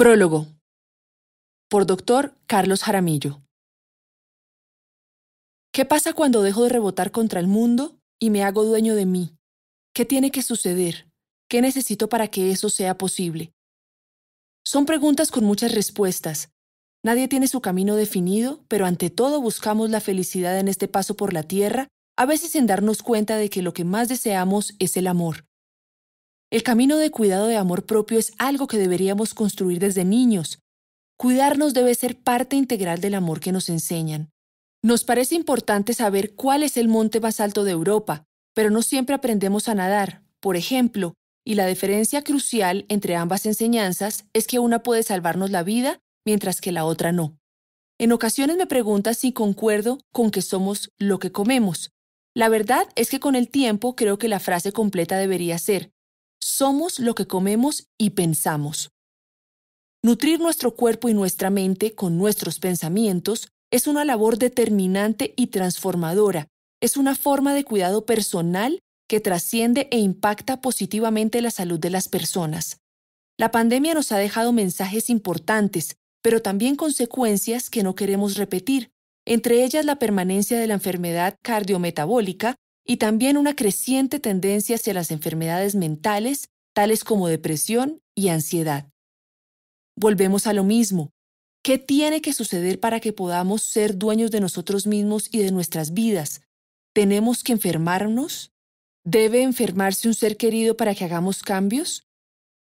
Prólogo. Por doctor Carlos Jaramillo. ¿Qué pasa cuando dejo de rebotar contra el mundo y me hago dueño de mí? ¿Qué tiene que suceder? ¿Qué necesito para que eso sea posible? Son preguntas con muchas respuestas. Nadie tiene su camino definido, pero ante todo buscamos la felicidad en este paso por la tierra, a veces en darnos cuenta de que lo que más deseamos es el amor, el camino de cuidado de amor propio es algo que deberíamos construir desde niños. Cuidarnos debe ser parte integral del amor que nos enseñan. Nos parece importante saber cuál es el monte más alto de Europa, pero no siempre aprendemos a nadar, por ejemplo, y la diferencia crucial entre ambas enseñanzas es que una puede salvarnos la vida mientras que la otra no. En ocasiones me preguntas si concuerdo con que somos lo que comemos. La verdad es que con el tiempo creo que la frase completa debería ser, somos lo que comemos y pensamos. Nutrir nuestro cuerpo y nuestra mente con nuestros pensamientos es una labor determinante y transformadora. Es una forma de cuidado personal que trasciende e impacta positivamente la salud de las personas. La pandemia nos ha dejado mensajes importantes, pero también consecuencias que no queremos repetir, entre ellas la permanencia de la enfermedad cardiometabólica y también una creciente tendencia hacia las enfermedades mentales, tales como depresión y ansiedad. Volvemos a lo mismo. ¿Qué tiene que suceder para que podamos ser dueños de nosotros mismos y de nuestras vidas? ¿Tenemos que enfermarnos? ¿Debe enfermarse un ser querido para que hagamos cambios?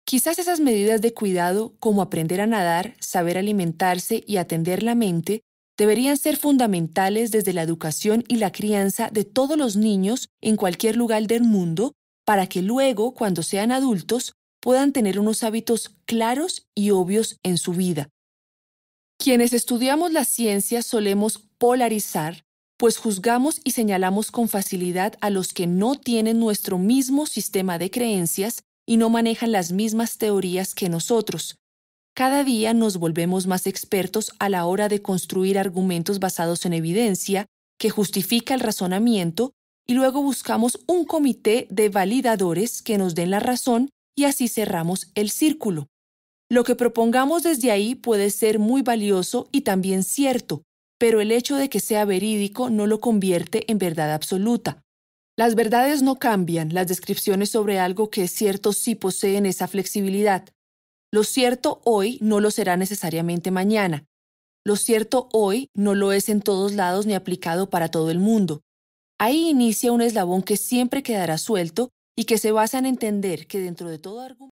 Quizás esas medidas de cuidado, como aprender a nadar, saber alimentarse y atender la mente, deberían ser fundamentales desde la educación y la crianza de todos los niños en cualquier lugar del mundo para que luego, cuando sean adultos, puedan tener unos hábitos claros y obvios en su vida. Quienes estudiamos la ciencia solemos polarizar, pues juzgamos y señalamos con facilidad a los que no tienen nuestro mismo sistema de creencias y no manejan las mismas teorías que nosotros, cada día nos volvemos más expertos a la hora de construir argumentos basados en evidencia que justifica el razonamiento y luego buscamos un comité de validadores que nos den la razón y así cerramos el círculo. Lo que propongamos desde ahí puede ser muy valioso y también cierto, pero el hecho de que sea verídico no lo convierte en verdad absoluta. Las verdades no cambian, las descripciones sobre algo que es cierto sí poseen esa flexibilidad, lo cierto hoy no lo será necesariamente mañana. Lo cierto hoy no lo es en todos lados ni aplicado para todo el mundo. Ahí inicia un eslabón que siempre quedará suelto y que se basa en entender que dentro de todo argumento